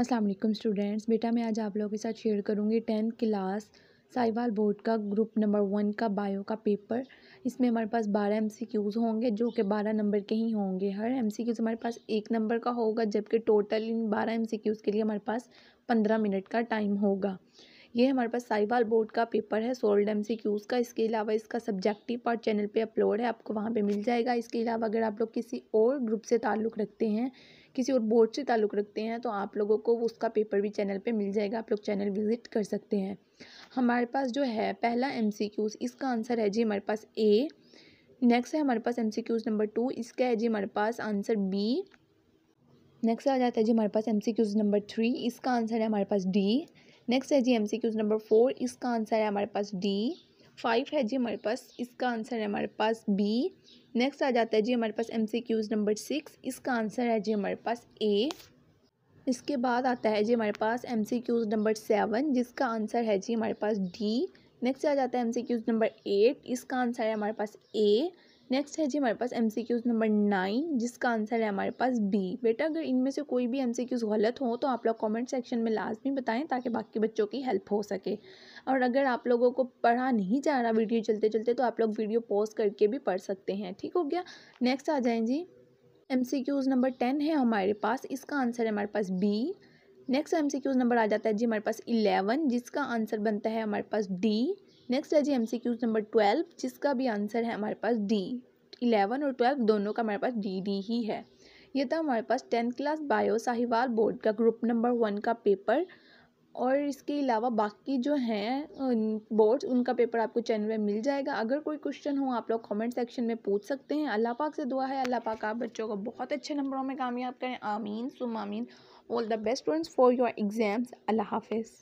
अस्सलाम वालेकुम स्टूडेंट्स बेटा मैं आज आप लोगों के साथ शेयर करूँगी टेंथ क्लास साहिवाल बोर्ड का ग्रुप नंबर वन का बायो का पेपर इसमें हमारे पास बारह एम सी क्यूज़ होंगे जो कि बारह नंबर के ही होंगे हर एम सी क्यूज़ हमारे पास एक नंबर का होगा जबकि टोटल इन बारह एम सी क्यूज़ के लिए हमारे पास पंद्रह मिनट का टाइम होगा ये हमारे पास साइबाल बोर्ड का पेपर है सोल्ड एम सी क्यूज़ का इसके अलावा इसका सब्जेक्टिव पार्ट चैनल पे अपलोड है आपको वहाँ पे मिल जाएगा इसके अलावा अगर आप लोग किसी और ग्रुप से ताल्लुक़ रखते हैं किसी और बोर्ड से ताल्लुक़ रखते हैं तो आप लोगों को उसका पेपर भी चैनल पे मिल जाएगा आप लोग चैनल विज़िट कर सकते हैं हमारे पास जो है पहला एम सी क्यूज़ इसका आंसर है जी हमारे पास ए नेक्स्ट है हमारे पास M C Qs number two इसका है जी हमारे पास आंसर बी नेक्स्ट आ जाता है जी हमारे पास M C Qs number three इसका आंसर है हमारे पास डी नेक्स्ट है जी M C Qs number four इसका आंसर है हमारे पास डी फाइव है जी हमारे पास इसका आंसर है हमारे पास बी नेक्स्ट आ जाता है जी हमारे पास M C Qs number six इसका आंसर है जी हमारे पास ए इसके बाद आता है जी हमारे पास M C Qs number seven जिसका आंसर है जी हमारे पास डी नेक्स्ट आ जाता है M C Qs number eight इसका आंसर है हमारे पास ए नेक्स्ट है जी हमारे पास M C Qs number nine जिसका आंसर है हमारे पास बी बेटा अगर इनमें से कोई भी एम सी क्यूज़ गलत हो तो आप लोग कमेंट सेक्शन में लाजमी बताएं ताकि बाकी बच्चों की हेल्प हो सके और अगर आप लोगों को पढ़ा नहीं जा रहा वीडियो चलते चलते तो आप लोग वीडियो पॉज करके भी पढ़ सकते हैं ठीक हो गया नेक्स्ट आ जाएँ जी M C Qs number ten है हमारे पास इसका आंसर है हमारे पास B next M C Qs number आ जाता है जी हमारे पास इलेवन जिसका आंसर बनता है हमारे पास डी नेक्स्ट है जी M C Qs number twelve जिसका भी आंसर है हमारे पास डी इलेवन और ट्वेल्व दोनों का हमारे पास डी डी ही है ये था हमारे पास tenth class bio Sahiwal board का ग्रुप नंबर वन का पेपर और इसके अलावा बाकी जो हैं बोर्ड्स उनका पेपर आपको चैनल में मिल जाएगा अगर कोई क्वेश्चन हो आप लोग कमेंट सेक्शन में पूछ सकते हैं अल्लाह पाक से दुआ है अल्लाह पाक आप बच्चों को बहुत अच्छे नंबरों में कामयाब करें आमीन सुम आमीन all the best friends for your exams अल्लाह हाफिज़